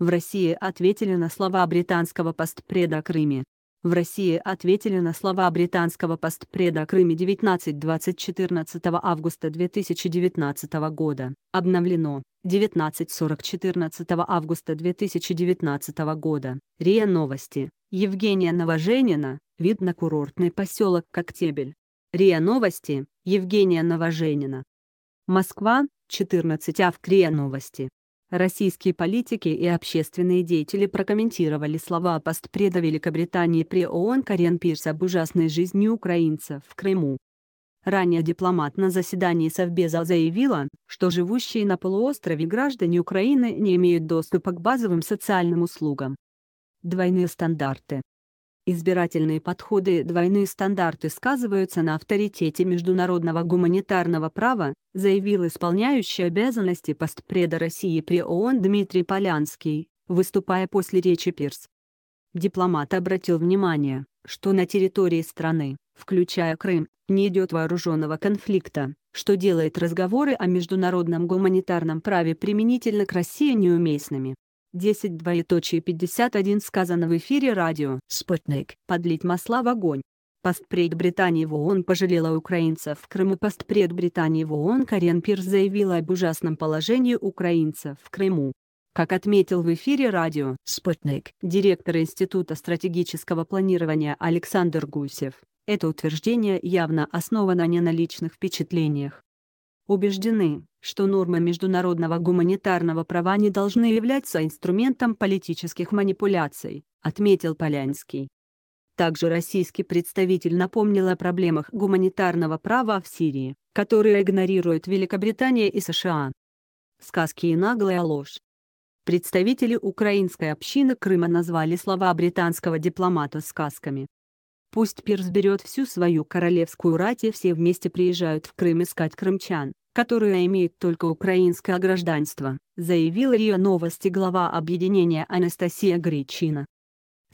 В России ответили на слова британского постпреда Крыме. В России ответили на слова британского постпреда Крыме 19-20-14 августа 2019 года. Обновлено. 19-40-14 августа 2019 года. РИА Новости. Евгения Новоженина. Видно курортный поселок Коктебель. РИА Новости. Евгения Новоженина. Москва. 14 августа. РИА Новости. Российские политики и общественные деятели прокомментировали слова постпреда Великобритании при ООН Карен Пирс об ужасной жизни украинцев в Крыму. Ранее дипломат на заседании Совбеза заявила, что живущие на полуострове граждане Украины не имеют доступа к базовым социальным услугам. Двойные стандарты Избирательные подходы, и двойные стандарты сказываются на авторитете международного гуманитарного права, заявил исполняющий обязанности постпреда России при ООН Дмитрий Полянский, выступая после речи Пирс. Дипломат обратил внимание, что на территории страны, включая Крым, не идет вооруженного конфликта, что делает разговоры о международном гуманитарном праве применительно к России неуместными. 10 двоеточие 51 сказано в эфире радио «Спутник». Подлить масла в огонь. Постпред Британии в ООН пожалела украинцев в Крыму. Постпред Британии в ООН Карен Пир заявила об ужасном положении украинцев в Крыму. Как отметил в эфире радио «Спутник» директор Института стратегического планирования Александр Гусев, это утверждение явно основано не на личных впечатлениях, убеждены, что нормы международного гуманитарного права не должны являться инструментом политических манипуляций, отметил Полянский. Также российский представитель напомнил о проблемах гуманитарного права в Сирии, которые игнорируют Великобритания и США. Сказки и наглая ложь. Представители украинской общины Крыма назвали слова британского дипломата сказками. Пусть Пирс берет всю свою королевскую рать и все вместе приезжают в Крым искать крымчан которую имеет только украинское гражданство, заявила РИА Новости глава объединения Анастасия Гречина.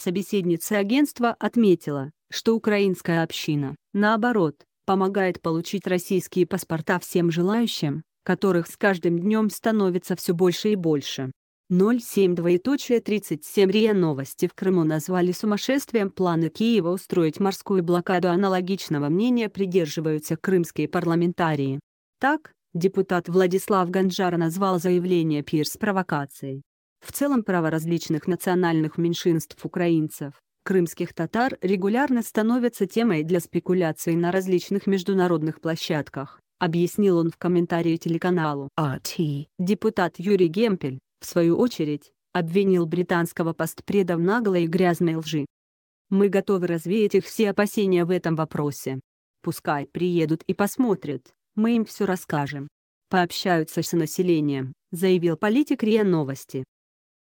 Собеседница агентства отметила, что украинская община, наоборот, помогает получить российские паспорта всем желающим, которых с каждым днем становится все больше и больше. 0,7 РИА Новости в Крыму назвали сумасшествием планы Киева устроить морскую блокаду аналогичного мнения придерживаются крымские парламентарии. Так, депутат Владислав Гонжар назвал заявление Пирс провокацией. В целом право различных национальных меньшинств украинцев, крымских татар регулярно становятся темой для спекуляций на различных международных площадках, объяснил он в комментарии телеканалу RT. «А депутат Юрий Гемпель, в свою очередь, обвинил британского постпреда в наглой и грязной лжи. «Мы готовы развеять их все опасения в этом вопросе. Пускай приедут и посмотрят, мы им все расскажем. Пообщаются с населением, заявил политик РИА Новости.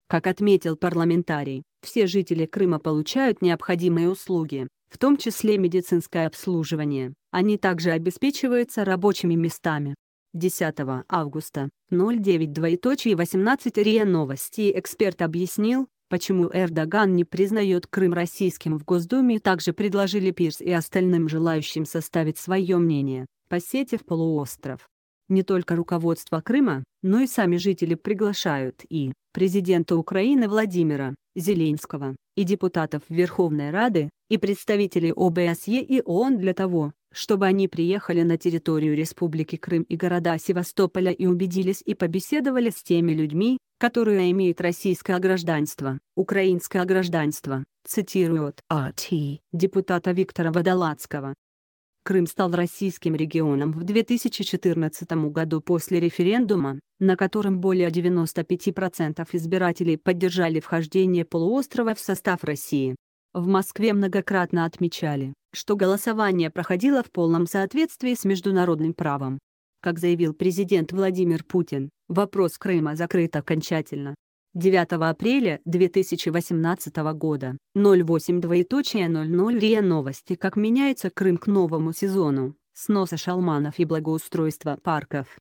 Как отметил парламентарий, все жители Крыма получают необходимые услуги, в том числе медицинское обслуживание. Они также обеспечиваются рабочими местами. 10 августа 09:18 РИА Новости эксперт объяснил, почему Эрдоган не признает Крым российским в Госдуме также предложили Пирс и остальным желающим составить свое мнение посетив полуостров. Не только руководство Крыма, но и сами жители приглашают и президента Украины Владимира Зеленского, и депутатов Верховной Рады, и представителей ОБСЕ и ООН для того, чтобы они приехали на территорию Республики Крым и города Севастополя и убедились и побеседовали с теми людьми, которые имеют российское гражданство, украинское гражданство, цитирует АТ депутата Виктора Водолацкого. Крым стал российским регионом в 2014 году после референдума, на котором более 95% избирателей поддержали вхождение полуострова в состав России. В Москве многократно отмечали, что голосование проходило в полном соответствии с международным правом. Как заявил президент Владимир Путин, вопрос Крыма закрыт окончательно. 9 апреля 2018 года. 08 двоеточие 00 РИА Новости Как меняется Крым к новому сезону, сноса шалманов и благоустройства парков.